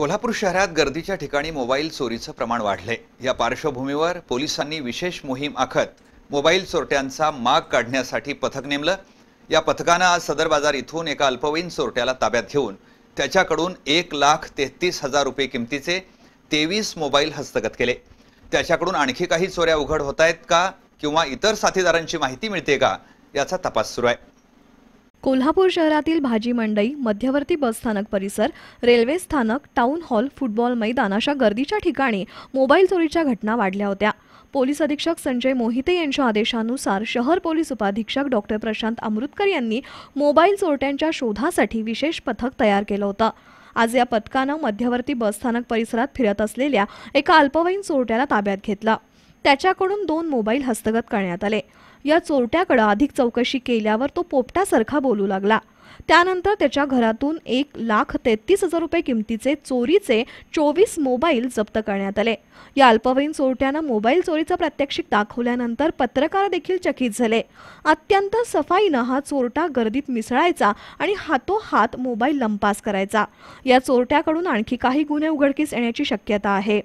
कोल्हापूर शहरात गर्दीच्या ठिकाणी मोबाईल चोरीचं प्रमाण वाढले या पार्श्वभूमीवर पोलिसांनी विशेष मोहीम आखत मोबाईल चोरट्यांचा माग काढण्यासाठी पथक नेमलं या पथकानं आज सदर बाजार इथून एका अल्पवयीन चोरट्याला ताब्यात घेऊन त्याच्याकडून एक लाख तेहतीस हजार रुपये किमतीचे तेवीस मोबाईल हस्तगत केले त्याच्याकडून आणखी काही चोऱ्या उघड होत आहेत का किंवा इतर साथीदारांची माहिती मिळते का याचा तपास सुरू आहे कोल्हापूर शहरातील भाजी मंडई मध्यवर्ती बसस्थानक परिसर रेल्वे स्थानक टाऊन हॉल फुटबॉल मैदान अशा गर्दीच्या ठिकाणी मोबाईल चोरीच्या घटना वाढल्या होत्या पोलीस अधीक्षक संजय मोहिते यांच्या आदेशानुसार शहर पोलीस उपाधीक्षक डॉक्टर प्रशांत अमृतकर यांनी मोबाईल चोरट्यांच्या शोधासाठी विशेष पथक तयार केलं होतं आज या पथकानं मध्यवर्ती बसस्थानक परिसरात फिरत असलेल्या एका अल्पवयीन चोरट्याला ताब्यात घेतला त्याच्याकडून दोन मोबाईल हस्तगत करण्यात आले या चोरट्याकडं अधिक चौकशी केल्यावर तो पोपटासारखा बोलू लागला त्यानंतर त्याच्या घरातून एक लाख तेहतीस हजार रुपये किमतीचे चोरीचे चोवीस मोबाईल जप्त करण्यात आले या अल्पवयीन चोरट्यानं मोबाईल चोरीचा प्रात्यक्षिक दाखवल्यानंतर पत्रकार देखील चकित झाले अत्यंत सफाईनं हा चोरटा गर्दीत मिसळायचा आणि हातोहात मोबाईल लंपास करायचा या चोरट्याकडून आणखी काही गुन्हे उघडकीस येण्याची शक्यता आहे